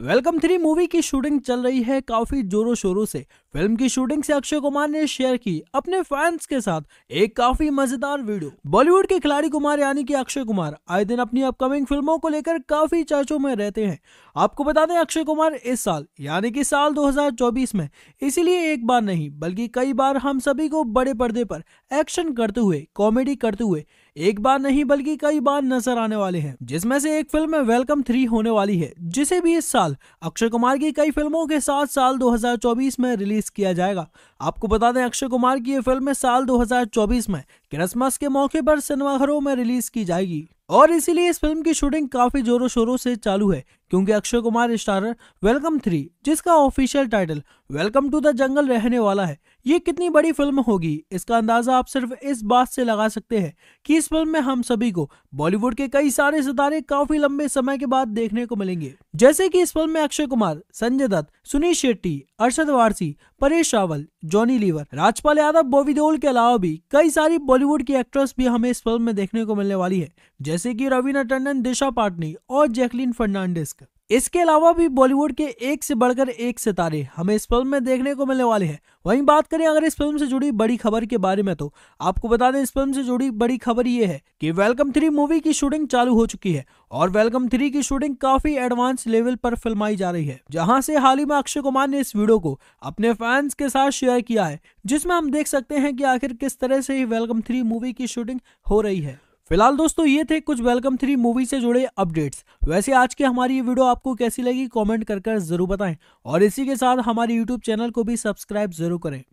welcome three movie की shooting चल रही है काफी जोरों शोरों से फिल्म की शूटिंग से अक्षय कुमार ने शेयर की अपने फैंस के साथ एक काफी मजेदार वीडियो बॉलीवुड के खिलाड़ी कुमार यानी कि अक्षय कुमार आए दिन अपनी अपकमिंग फिल्मों को लेकर काफी चर्चों में रहते हैं आपको बता दें अक्षय कुमार इस साल यानी कि साल 2024 में इसीलिए एक बार नहीं बल्कि कई बार हम सभी को बड़े पर्दे पर एक्शन करते हुए कॉमेडी करते हुए एक बार नहीं बल्कि कई बार नजर आने वाले हैं जिसमें से एक फिल्म वेलकम थ्री होने वाली है जिसे भी इस साल अक्षय कुमार की कई फिल्मों के साथ साल 2024 में रिलीज किया जाएगा आपको बता दें अक्षय कुमार की ये फिल्म साल 2024 में क्रिसमस के मौके पर सिनेमाघरों में रिलीज की जाएगी और इसीलिए इस फिल्म की शूटिंग काफी जोरों शोरों से चालू है क्योंकि Akshay Kumar starrer Welcome three जिसका official title Welcome to the Jungle रहने वाला है ये कितनी बड़ी फिल्म होगी इसका अंदाजा आप सिर्फ इस बात से लगा सकते हैं कि इस फिल्म में हम सभी को बॉलीवुड के कई सारे सितारे काफी लंबे समय के बाद देखने को मिलेंगे जैसे कि इस फिल्म में अक्षय कुमार संजय दत्त सुनील शेट्टी अरशद वारसी परेश रावल जॉनी लीवर राजपाल यादव बॉबी देओल के अलावा भी कई सारी बॉलीवुड की एक्ट्रेस भी हमें इस फिल्म में देखने को मिलने वाली है जैसे कि रवीना टंडन दिशा पाटनी और जैकलिन फर्नांडिस इसके अलावा भी बॉलीवुड के एक से बढ़कर एक सितारे हमें इस फिल्म में देखने को मिलने वाले हैं वहीं बात करें अगर इस फिल्म से जुड़ी बड़ी खबर के बारे में तो आपको बता दें इस फिल्म से जुड़ी बड़ी खबर ये है कि वेलकम थ्री मूवी की शूटिंग चालू हो चुकी है और वेलकम थ्री की शूटिंग काफी एडवांस लेवल पर फिल्माई जा रही है जहां से हाल ही में अक्षय कुमार ने इस वीडियो को अपने फैंस के साथ शेयर किया है जिसमें हम देख सकते हैं कि आखिर किस तरह से वेलकम थ्री मूवी की शूटिंग हो रही है फिलहाल दोस्तों ये थे कुछ वेलकम थ्री मूवी से जुड़े अपडेट्स वैसे आज की हमारी ये वीडियो आपको कैसी लगी कमेंट कर, कर जरूर बताएं और इसी के साथ हमारे यूट्यूब चैनल को भी सब्सक्राइब जरूर करें